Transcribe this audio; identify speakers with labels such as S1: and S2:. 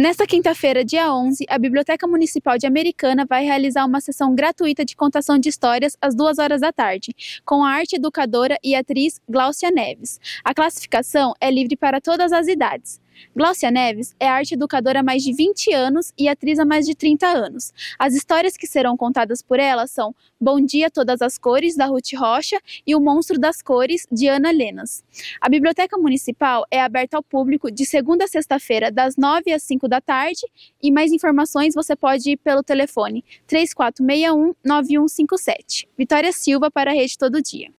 S1: Nesta quinta-feira, dia 11, a Biblioteca Municipal de Americana vai realizar uma sessão gratuita de contação de histórias às duas horas da tarde, com a arte educadora e atriz Gláucia Neves. A classificação é livre para todas as idades. Glaucia Neves é arte educadora há mais de 20 anos e atriz há mais de 30 anos. As histórias que serão contadas por ela são Bom Dia Todas as Cores, da Ruth Rocha, e O Monstro das Cores, de Ana Lenas. A Biblioteca Municipal é aberta ao público de segunda a sexta-feira, das 9 às 5 da tarde, e mais informações você pode ir pelo telefone 3461 9157. Vitória Silva para a Rede Todo Dia.